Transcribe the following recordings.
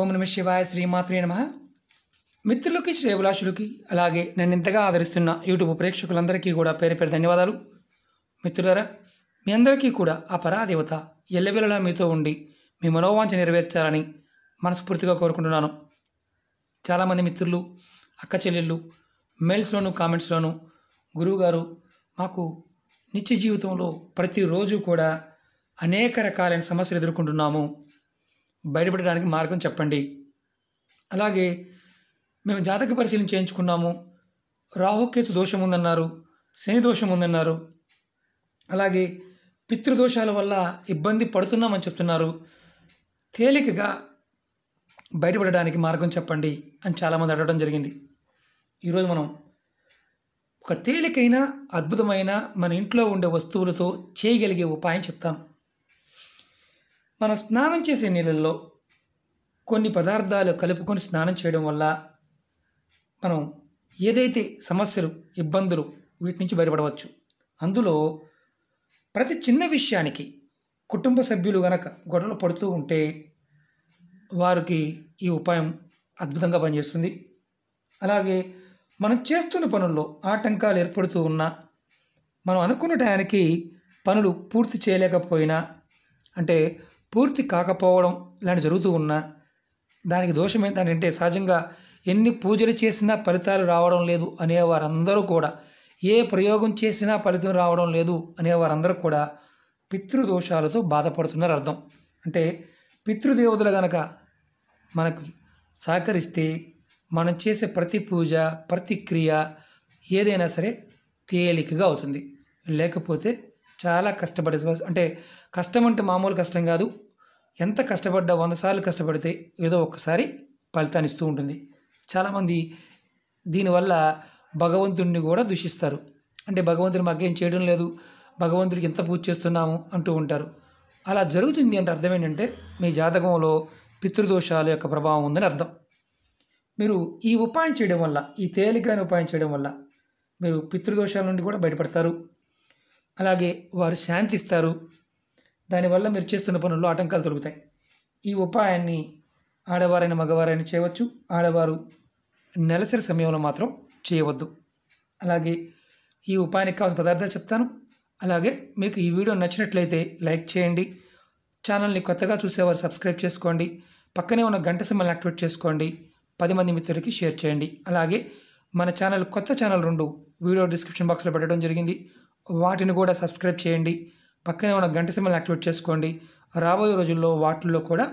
ఓం నమ శివాయ శ్రీమాత్రి నమ మిత్రులకి శ్రీ అభిలాషులకి అలాగే నన్ను ఇంతగా ఆదరిస్తున్న యూట్యూబ్ ప్రేక్షకులందరికీ కూడా పేరు పేరు ధన్యవాదాలు మిత్రులరా మీ అందరికీ కూడా ఆ పరాదేవత ఎల్లవేళలా మీతో ఉండి మీ మనోవాంఛ నెరవేర్చాలని మనస్ఫూర్తిగా కోరుకుంటున్నాను చాలామంది మిత్రులు అక్క చెల్లెళ్ళు మెయిల్స్లోను కామెంట్స్లోను గురువుగారు మాకు నిత్య జీవితంలో ప్రతిరోజు కూడా అనేక రకాలైన సమస్యలు ఎదుర్కొంటున్నాము బయటపడడానికి మార్గం చెప్పండి అలాగే మేము జాతక పరిశీలన చేయించుకున్నాము రాహుకేతు దోషం ఉందన్నారు శని దోషం ఉందన్నారు అలాగే పితృదోషాల వల్ల ఇబ్బంది పడుతున్నామని చెప్తున్నారు తేలికగా బయటపడడానికి మార్గం చెప్పండి అని చాలామంది అడగడం జరిగింది ఈరోజు మనం ఒక తేలికైన అద్భుతమైన మన ఇంట్లో ఉండే వస్తువులతో చేయగలిగే ఉపాయం చెప్తాం మనం స్నానం చేసే నీళ్ళల్లో కొన్ని పదార్థాలు కలుపుకొని స్నానం చేయడం వల్ల మనం ఏదైతే సమస్యలు ఇబ్బందులు వీటి నుంచి బయటపడవచ్చు అందులో ప్రతి చిన్న విషయానికి కుటుంబ సభ్యులు గనక గొడవలు పడుతూ ఉంటే వారికి ఈ ఉపాయం అద్భుతంగా పనిచేస్తుంది అలాగే మనం చేస్తున్న పనుల్లో ఆటంకాలు ఏర్పడుతూ ఉన్నా మనం అనుకున్న టయానికి పనులు పూర్తి చేయలేకపోయినా అంటే పూర్తి కాకపోవడం ఇలాంటి జరుగుతూ ఉన్నా దానికి దోషం ఏంటంటే సహజంగా ఎన్ని పూజలు చేసినా ఫలితాలు రావడం లేదు అనేవారందరూ కూడా ఏ ప్రయోగం చేసినా ఫలితం రావడం లేదు అనేవారందరూ కూడా పితృదోషాలతో బాధపడుతున్నారు అర్థం అంటే పితృదేవతలు గనక మనకు సహకరిస్తే మనం చేసే ప్రతి పూజ ప్రతి క్రియ ఏదైనా సరే తేలికగా అవుతుంది లేకపోతే చాలా కష్టపడే అంటే కష్టం అంటే మామూలు కష్టం కాదు ఎంత కష్టపడ్డా వంద సార్లు కష్టపడితే ఏదో ఒక్కసారి ఫలితాన్ని ఇస్తూ ఉంటుంది చాలామంది దీనివల్ల భగవంతుడిని కూడా దూషిస్తారు అంటే భగవంతుడు మాకేం చేయడం లేదు భగవంతుడికి ఎంత పూజ చేస్తున్నాము అంటూ ఉంటారు అలా జరుగుతుంది అంటే అర్థం ఏంటంటే మీ జాతకంలో పితృదోషాల యొక్క ప్రభావం ఉందని అర్థం మీరు ఈ ఉపాయం చేయడం వల్ల ఈ తేలికైన ఉపాయం చేయడం వల్ల మీరు పితృదోషాల నుండి కూడా బయటపడతారు అలాగే వారు శాంతి ఇస్తారు దానివల్ల మీరు చేస్తున్న పనుల్లో ఆటంకాలు తొలుగుతాయి ఈ ఉపాయాన్ని ఆడవారైన మగవారైన చేయవచ్చు ఆడవారు నెలసరి సమయంలో మాత్రం చేయవద్దు అలాగే ఈ ఉపాయానికి కావాల్సిన పదార్థాలు చెప్తాను అలాగే మీకు ఈ వీడియో నచ్చినట్లయితే లైక్ చేయండి ఛానల్ని కొత్తగా చూసేవారు సబ్స్క్రైబ్ చేసుకోండి పక్కనే ఉన్న గంట సమయాన్ని యాక్టివేట్ చేసుకోండి పది మంది మిత్రులకి షేర్ చేయండి అలాగే మన ఛానల్ కొత్త ఛానల్ రెండు వీడియో డిస్క్రిప్షన్ బాక్స్లో పెట్టడం జరిగింది వాటిని కూడా సబ్స్క్రైబ్ చేయండి పక్కనే ఉన్న గంట సింబల్ యాక్టివేట్ చేసుకోండి రాబోయే రోజుల్లో వాటిల్లో కూడా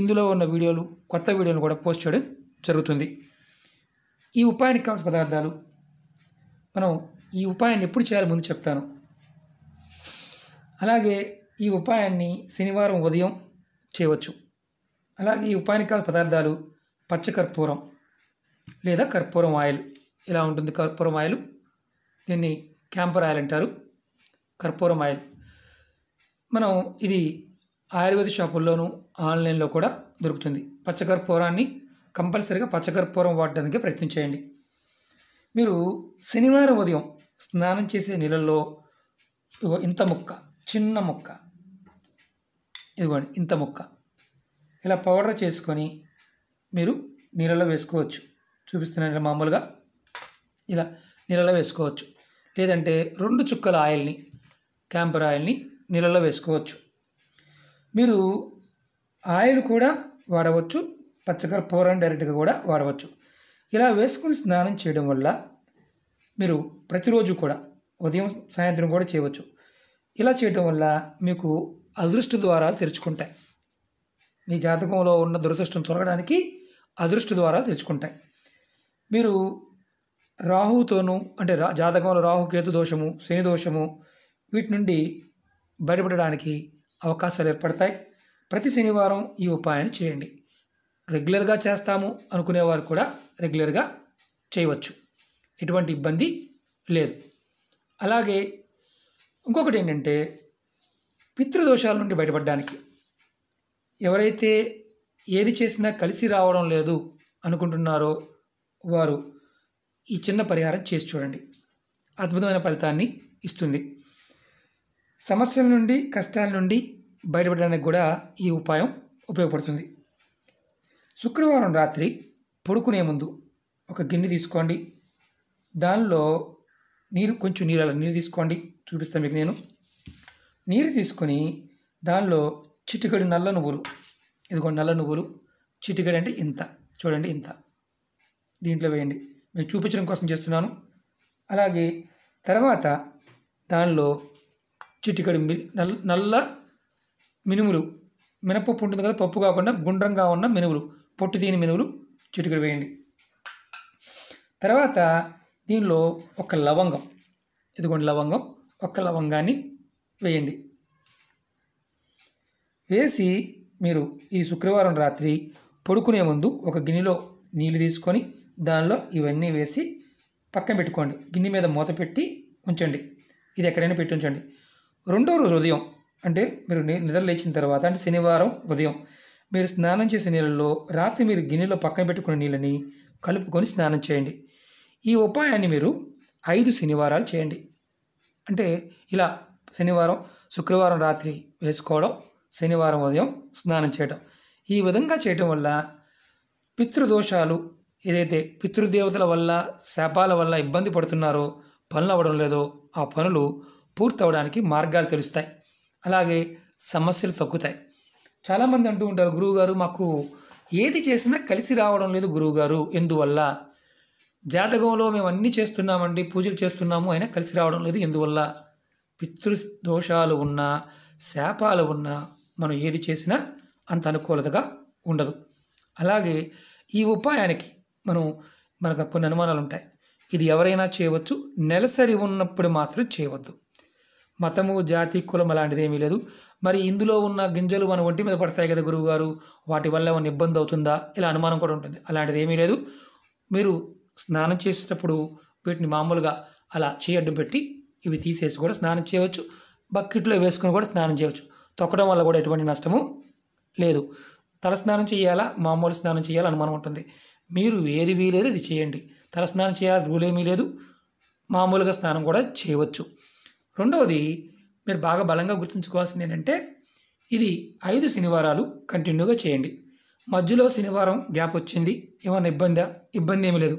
ఇందులో ఉన్న వీడియోలు కొత్త వీడియోలు కూడా పోస్ట్ చేయడం జరుగుతుంది ఈ ఉపాయానికి కావాల్సిన పదార్థాలు మనం ఈ ఉపాయాన్ని ఎప్పుడు చేయాలి ముందు చెప్తాను అలాగే ఈ ఉపాయాన్ని శనివారం ఉదయం చేయవచ్చు అలాగే ఈ ఉపాయానికి కావాల్సిన పదార్థాలు పచ్చకర్పూరం లేదా కర్పూరం ఆయిల్ ఇలా ఉంటుంది కర్పూరం ఆయిల్ దీన్ని క్యాంపర్ ఆయిల్ అంటారు కర్పూరం ఆయిల్ మనం ఇది ఆయుర్వేద షాపుల్లోనూ ఆన్లైన్లో కూడా దొరుకుతుంది పచ్చకర్పూరాన్ని కంపల్సరిగా పచ్చకర్పూరం వాడడానికి ప్రయత్నం చేయండి మీరు శనివారం ఉదయం స్నానం చేసే నీళ్ళల్లో ఇంత ముక్క చిన్న ముక్క ఇదిగోండి ఇంత ముక్క ఇలా పౌడర్ చేసుకొని మీరు నీళ్ళలో వేసుకోవచ్చు చూపిస్తున్నాను మామూలుగా ఇలా నీళ్ళలో వేసుకోవచ్చు లేదంటే రెండు చుక్కల ఆయిల్ని క్యాంపర్ ఆయిల్ని నీళ్ళలో వేసుకోవచ్చు మీరు ఆయిల్ కూడా వాడవచ్చు పూరం డైరెక్ట్గా కూడా వాడవచ్చు ఇలా వేసుకుని స్నానం చేయడం వల్ల మీరు ప్రతిరోజు కూడా ఉదయం సాయంత్రం కూడా చేయవచ్చు ఇలా చేయడం వల్ల మీకు అదృష్ట ద్వారాలు తెరుచుకుంటాయి మీ జాతకంలో ఉన్న దురదృష్టం తొలగడానికి అదృష్ట ద్వారాలు తెరుచుకుంటాయి మీరు రాహుతోనూ అంటే రా జాతకంలో రాహు కేతు దోషము శని దోషము వీటి నుండి బయటపడడానికి అవకాశాలు ఏర్పడతాయి ప్రతి శనివారం ఈ ఉపాయాన్ని చేయండి రెగ్యులర్గా చేస్తాము అనుకునేవారు కూడా రెగ్యులర్గా చేయవచ్చు ఎటువంటి ఇబ్బంది లేదు అలాగే ఇంకొకటి ఏంటంటే పితృదోషాల నుండి బయటపడడానికి ఎవరైతే ఏది చేసినా కలిసి రావడం లేదు అనుకుంటున్నారో వారు ఈ చిన్న పరిహారం చేసి చూడండి అద్భుతమైన ఫలితాన్ని ఇస్తుంది సమస్యల నుండి కష్టాల నుండి బయటపడడానికి కూడా ఈ ఉపాయం ఉపయోగపడుతుంది శుక్రవారం రాత్రి పడుకునే ముందు ఒక గిన్నె తీసుకోండి దానిలో నీరు కొంచెం నీరు అలా నీరు తీసుకోండి చూపిస్తాను మీకు నేను నీరు తీసుకొని దానిలో చిటికడి నల్ల నువ్వులు ఇదిగో నల్ల నువ్వులు చిటికడి అంటే ఇంత చూడండి ఇంత దీంట్లో వేయండి మీరు చూపించడం కోసం చేస్తున్నాను అలాగే తర్వాత దానిలో చిటికడు నల్ నల్ల మినుములు మినపప్పు ఉంటుంది కదా పప్పు కాకుండా గుండ్రంగా ఉన్న మినుములు పొట్టు తీని మినుములు చిటికడు వేయండి తర్వాత దీనిలో ఒక లవంగం ఇదిగోండి లవంగం ఒక లవంగాన్ని వేయండి వేసి మీరు ఈ శుక్రవారం రాత్రి పడుకునే ముందు ఒక గిన్నెలో నీళ్ళు తీసుకొని దానిలో ఇవన్నీ వేసి పక్కన పెట్టుకోండి గిన్నె మీద మూత పెట్టి ఉంచండి ఇది ఎక్కడైనా పెట్టి ఉంచండి రెండో రోజు ఉదయం అంటే మీరు నిద్ర లేచిన తర్వాత అంటే శనివారం ఉదయం మీరు స్నానం చేసే నీళ్ళలో రాత్రి మీరు గిన్నెలో పక్కన పెట్టుకున్న నీళ్ళని కలుపుకొని స్నానం చేయండి ఈ ఉపాయాన్ని మీరు ఐదు శనివారాలు చేయండి అంటే ఇలా శనివారం శుక్రవారం రాత్రి వేసుకోవడం శనివారం ఉదయం స్నానం చేయడం ఈ విధంగా చేయడం వల్ల పితృదోషాలు ఏదైతే పితృదేవతల వల్ల శాపాల వల్ల ఇబ్బంది పడుతున్నారో పనులు అవ్వడం లేదో ఆ పనులు పూర్తవడానికి మార్గాలు తెలుస్తాయి అలాగే సమస్యలు తగ్గుతాయి చాలామంది అంటూ ఉంటారు గురువుగారు మాకు ఏది చేసినా కలిసి రావడం లేదు గురువుగారు ఎందువల్ల జాతకంలో మేము అన్నీ చేస్తున్నామండి పూజలు చేస్తున్నాము అయినా కలిసి రావడం లేదు ఎందువల్ల పితృ దోషాలు ఉన్నా శాపాలు ఉన్నా మనం ఏది చేసినా అంత అనుకూలతగా ఉండదు అలాగే ఈ ఉపాయానికి మనం మనకు కొన్ని అనుమానాలు ఉంటాయి ఇది ఎవరైనా చేయవచ్చు నెలసరి ఉన్నప్పుడు మాత్రం చేయవద్దు మతము జాతి కులం అలాంటిది ఏమీ లేదు మరి ఇందులో ఉన్న గింజలు మన ఒంటి మీద పడతాయి కదా గురువుగారు వాటి వల్ల ఏమైనా ఇబ్బంది అవుతుందా ఇలా అనుమానం కూడా ఉంటుంది అలాంటిది ఏమీ లేదు మీరు స్నానం చేసేటప్పుడు వీటిని మామూలుగా అలా చేయడం పెట్టి ఇవి తీసేసి కూడా స్నానం చేయవచ్చు బకెట్లో వేసుకుని కూడా స్నానం చేయవచ్చు తొక్కడం వల్ల కూడా ఎటువంటి నష్టము లేదు తల స్నానం చేయాలా మామూలు స్నానం చేయాలా అనుమానం ఉంటుంది మీరు ఏది వీలేదు ఇది చేయండి తలస్నానం చేయాలి రూల్ ఏమీ లేదు మామూలుగా స్నానం కూడా చేయవచ్చు రెండవది మీరు బాగా బలంగా గుర్తుంచుకోవాల్సింది ఏంటంటే ఇది ఐదు శనివారాలు కంటిన్యూగా చేయండి మధ్యలో శనివారం గ్యాప్ వచ్చింది ఏమైనా ఇబ్బందా ఇబ్బంది ఏమీ లేదు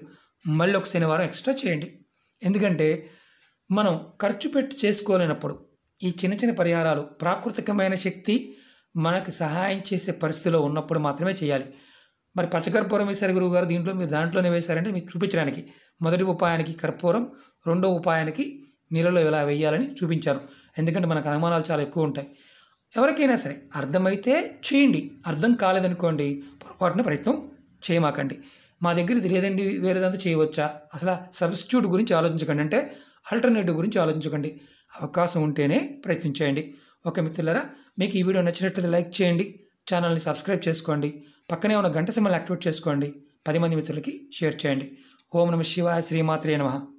మళ్ళీ ఒక శనివారం ఎక్స్ట్రా చేయండి ఎందుకంటే మనం ఖర్చు పెట్టి చేసుకోలేనప్పుడు ఈ చిన్న చిన్న పరిహారాలు ప్రాకృతికమైన శక్తి మనకు సహాయం చేసే పరిస్థితిలో ఉన్నప్పుడు మాత్రమే చేయాలి మరి పచ్చకర్పూరం వేశారు గురువు గారు దీంట్లో మీరు దాంట్లోనే వేశారంటే మీకు చూపించడానికి మొదటి ఉపాయానికి కర్పూరం రెండో ఉపాయానికి నీళ్ళలో ఇలా వేయాలని చూపించారు ఎందుకంటే మనకు అనుమానాలు చాలా ఎక్కువ ఉంటాయి ఎవరికైనా సరే అర్థమైతే చేయండి అర్థం కాలేదనుకోండి పొరపాటున ప్రయత్నం చేయమాకండి మా దగ్గర ఇది లేదండి వేరేదంతా చేయవచ్చా అసలు సబ్స్టిట్యూట్ గురించి ఆలోచించకండి అంటే ఆల్టర్నేటివ్ గురించి ఆలోచించకండి అవకాశం ఉంటేనే ప్రయత్నించేయండి ఓకే మిత్రులరా మీకు ఈ వీడియో నచ్చినట్లయితే లైక్ చేయండి ఛానల్ని సబ్స్క్రైబ్ చేసుకోండి పక్కనే ఉన్న గంట సిమ్మల్ని యాక్టివేట్ చేసుకోండి పది మంది మిత్రులకి షేర్ చేయండి ఓం నమ శివాయ శ్రీమాత్రే నమ